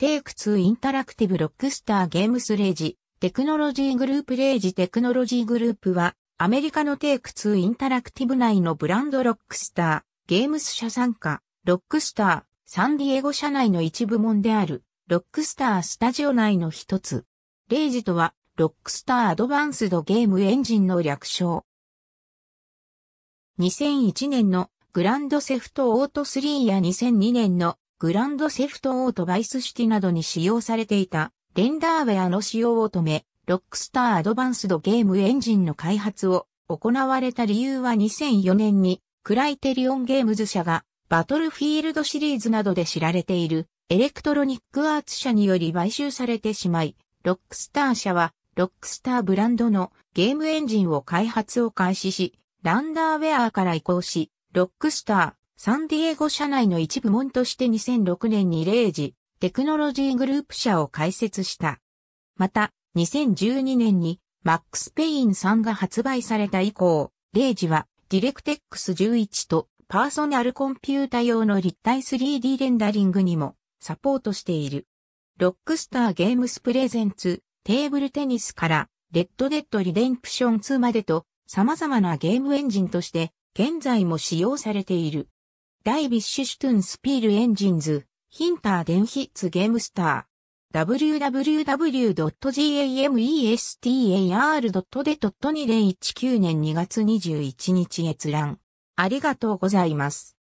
テイク2インタラクティブロックスターゲームスレージ、テクノロジーグループレイジテクノロジーグループは、アメリカのテイク2インタラクティブ内のブランドロックスター、ゲームス社参加、ロックスター、サンディエゴ社内の一部門である、ロックスタースタジオ内の一つ。レイジとは、ロックスターアドバンスドゲームエンジンの略称。2001年のグランドセフトオート3や2002年のグランドセフトオートバイスシティなどに使用されていたレンダーウェアの使用を止め、ロックスターアドバンスドゲームエンジンの開発を行われた理由は2004年にクライテリオンゲームズ社がバトルフィールドシリーズなどで知られているエレクトロニックアーツ社により買収されてしまい、ロックスター社はロックスターブランドのゲームエンジンを開発を開始し、ランダーウェアから移行し、ロックスターサンディエゴ社内の一部門として2006年に0時、テクノロジーグループ社を開設した。また、2012年にマックス・ペインさんが発売された以降、レイジはディレクテックス11とパーソナルコンピュータ用の立体 3D レンダリングにもサポートしている。ロックスターゲームスプレゼンツ、テーブルテニスから、レッドデッドリデンプション2までと、様々なゲームエンジンとして、現在も使用されている。ダイビッシュシュトゥンスピールエンジンズ、ヒンターデンヒッツゲームスター。www.gamestar.de.2019 年2月21日閲覧。ありがとうございます。